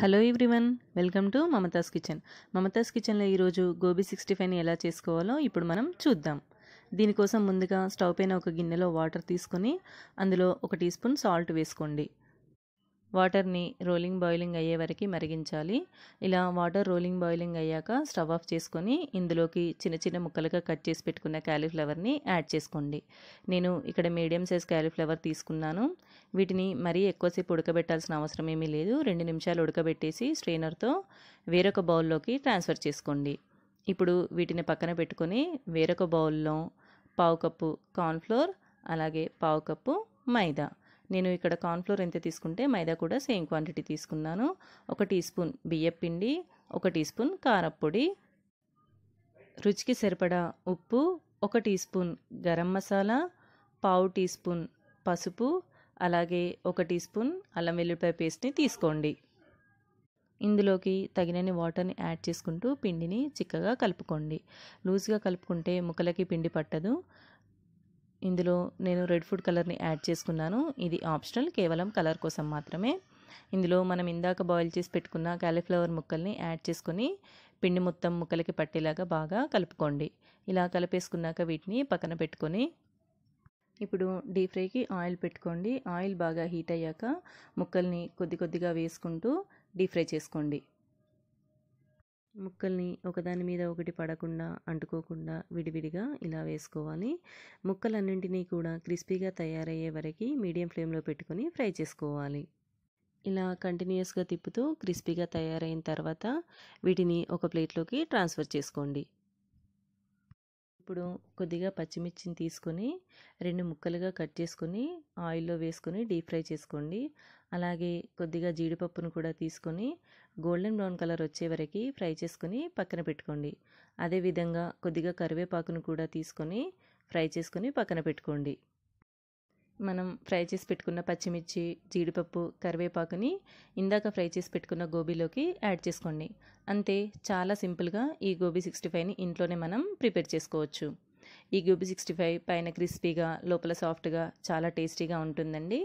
hello everyone welcome to Mamata's kitchen Mamata's కిచెన్లో ఈరోజు gobi sixty ఫైవ్ని ఎలా చేసుకోవాలో ఇప్పుడు మనం చూద్దాం దీనికోసం ముందుగా స్టవ్ పైన ఒక గిన్నెలో వాటర్ తీసుకొని అందులో ఒక టీ స్పూన్ సాల్ట్ వేసుకోండి వాటర్ని రోలింగ్ బాయిలింగ్ అయ్యే వరకు మరిగించాలి ఇలా వాటర్ రోలింగ్ బాయిలింగ్ అయ్యాక స్టవ్ ఆఫ్ చేసుకొని ఇందులోకి చిన్న చిన్న ముక్కలుగా కట్ చేసి పెట్టుకున్న క్యాలీఫ్లవర్ని యాడ్ చేసుకోండి నేను ఇక్కడ మీడియం సైజ్ క్యాలీఫ్లవర్ తీసుకున్నాను వీటిని మరీ ఎక్కువసేపు ఉడకబెట్టాల్సిన అవసరం ఏమీ లేదు రెండు నిమిషాలు ఉడకబెట్టేసి స్ట్రెయినర్తో వేరొక బౌల్లోకి ట్రాన్స్ఫర్ చేసుకోండి ఇప్పుడు వీటిని పక్కన పెట్టుకొని వేరొక బౌల్లో పావు కప్పు కార్న్ఫ్లోర్ అలాగే పావు కప్పు మైదా నేను ఇక్కడ కార్న్ఫ్లోర్ ఎంత తీసుకుంటే మైదా కూడా సేమ్ క్వాంటిటీ తీసుకున్నాను ఒక టీ స్పూన్ బియ్యపిండి ఒక టీ స్పూన్ కారప్పొడి రుచికి సరిపడా ఉప్పు ఒక టీ స్పూన్ గరం మసాలా పావు టీ స్పూన్ పసుపు అలాగే ఒక టీ స్పూన్ అల్లం వెల్లుల్లిపాయ పేస్ట్ని తీసుకోండి ఇందులోకి తగినన్ని వాటర్ని యాడ్ చేసుకుంటూ పిండిని చిక్కగా కలుపుకోండి లూజ్గా కలుపుకుంటే ముక్కలకి పిండి పట్టదు ఇందులో నేను రెడ్ ఫుడ్ కలర్ని యాడ్ చేసుకున్నాను ఇది ఆప్షనల్ కేవలం కలర్ కోసం మాత్రమే ఇందులో మనం ఇందాక బాయిల్ చేసి పెట్టుకున్న క్యాలీఫ్లవర్ ముక్కల్ని యాడ్ చేసుకొని పిండి మొత్తం ముక్కలకి పట్టేలాగా బాగా కలుపుకోండి ఇలా కలిపేసుకున్నాక వీటిని పక్కన పెట్టుకొని ఇప్పుడు డీప్ ఫ్రైకి ఆయిల్ పెట్టుకోండి ఆయిల్ బాగా హీట్ అయ్యాక ముక్కల్ని కొద్ది కొద్దిగా వేసుకుంటూ డీప్ ఫ్రై చేసుకోండి ముక్కల్ని ఒకదాని మీద ఒకటి పడకుండా అంటుకోకుండా విడివిడిగా ఇలా వేసుకోవాలి ముక్కలన్నింటినీ కూడా క్రిస్పీగా తయారయ్యే వరకు మీడియం ఫ్లేమ్లో పెట్టుకొని ఫ్రై చేసుకోవాలి ఇలా కంటిన్యూస్గా తిప్పుతూ క్రిస్పీగా తయారైన తర్వాత వీటిని ఒక ప్లేట్లోకి ట్రాన్స్ఫర్ చేసుకోండి ఇప్పుడు కొద్దిగా పచ్చిమిర్చిని తీసుకొని రెండు ముక్కలుగా కట్ చేసుకొని ఆయిల్లో వేసుకొని డీప్ ఫ్రై చేసుకోండి అలాగే కొద్దిగా జీడిపప్పును కూడా తీసుకొని గోల్డెన్ బ్రౌన్ కలర్ వచ్చే వరకు ఫ్రై చేసుకొని పక్కన పెట్టుకోండి అదేవిధంగా కొద్దిగా కరివేపాకును కూడా తీసుకొని ఫ్రై చేసుకొని పక్కన పెట్టుకోండి మనం ఫ్రై చేసి పెట్టుకున్న పచ్చిమిర్చి జీడిపప్పు కరివేపాకుని ఇందాక ఫ్రై చేసి పెట్టుకున్న గోబీలోకి యాడ్ చేసుకోండి అంతే చాలా సింపుల్గా ఈ గోబీ సిక్స్టీ ఫైవ్ని ఇంట్లోనే మనం ప్రిపేర్ చేసుకోవచ్చు ఈ గోబీ సిక్స్టీ ఫైవ్ పైన క్రిస్పీగా లోపల సాఫ్ట్గా చాలా టేస్టీగా ఉంటుందండి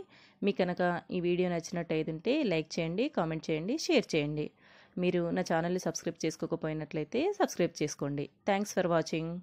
మీ కనుక ఈ వీడియో నచ్చినట్టు ఉంటే లైక్ చేయండి కామెంట్ చేయండి షేర్ చేయండి మీరు నా ఛానల్ని సబ్స్క్రైబ్ చేసుకోకపోయినట్లయితే సబ్స్క్రైబ్ చేసుకోండి థ్యాంక్స్ ఫర్ వాచింగ్